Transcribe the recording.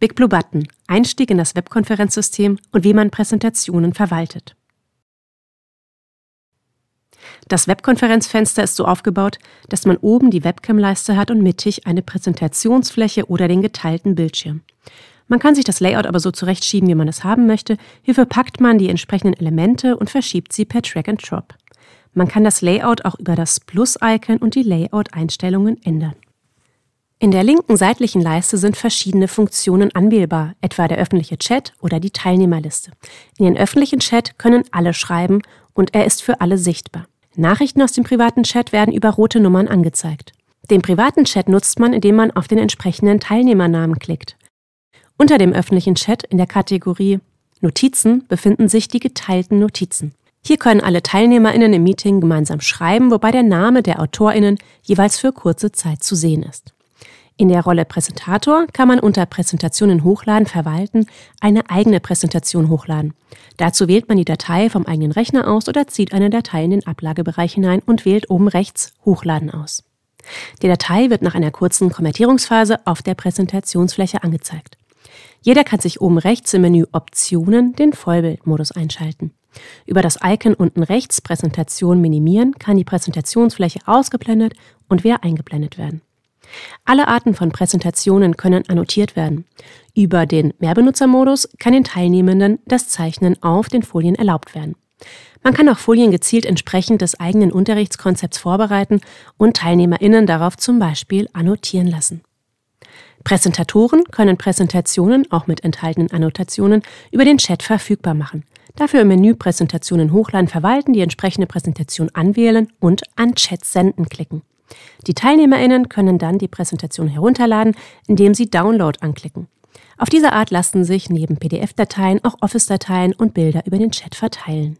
Big Blue Button, Einstieg in das Webkonferenzsystem und wie man Präsentationen verwaltet. Das Webkonferenzfenster ist so aufgebaut, dass man oben die Webcam-Leiste hat und mittig eine Präsentationsfläche oder den geteilten Bildschirm. Man kann sich das Layout aber so zurechtschieben, wie man es haben möchte. Hierfür packt man die entsprechenden Elemente und verschiebt sie per Track and Drop. Man kann das Layout auch über das Plus-Icon und die Layout-Einstellungen ändern. In der linken seitlichen Leiste sind verschiedene Funktionen anwählbar, etwa der öffentliche Chat oder die Teilnehmerliste. In den öffentlichen Chat können alle schreiben und er ist für alle sichtbar. Nachrichten aus dem privaten Chat werden über rote Nummern angezeigt. Den privaten Chat nutzt man, indem man auf den entsprechenden Teilnehmernamen klickt. Unter dem öffentlichen Chat in der Kategorie Notizen befinden sich die geteilten Notizen. Hier können alle TeilnehmerInnen im Meeting gemeinsam schreiben, wobei der Name der AutorInnen jeweils für kurze Zeit zu sehen ist. In der Rolle Präsentator kann man unter Präsentationen hochladen verwalten eine eigene Präsentation hochladen. Dazu wählt man die Datei vom eigenen Rechner aus oder zieht eine Datei in den Ablagebereich hinein und wählt oben rechts Hochladen aus. Die Datei wird nach einer kurzen Konvertierungsphase auf der Präsentationsfläche angezeigt. Jeder kann sich oben rechts im Menü Optionen den Vollbildmodus einschalten. Über das Icon unten rechts Präsentation minimieren kann die Präsentationsfläche ausgeblendet und wieder eingeblendet werden. Alle Arten von Präsentationen können annotiert werden. Über den Mehrbenutzermodus kann den Teilnehmenden das Zeichnen auf den Folien erlaubt werden. Man kann auch Folien gezielt entsprechend des eigenen Unterrichtskonzepts vorbereiten und TeilnehmerInnen darauf zum Beispiel annotieren lassen. Präsentatoren können Präsentationen auch mit enthaltenen Annotationen über den Chat verfügbar machen. Dafür im Menü Präsentationen hochladen verwalten, die entsprechende Präsentation anwählen und an Chat senden klicken. Die TeilnehmerInnen können dann die Präsentation herunterladen, indem sie Download anklicken. Auf diese Art lassen sich neben PDF-Dateien auch Office-Dateien und Bilder über den Chat verteilen.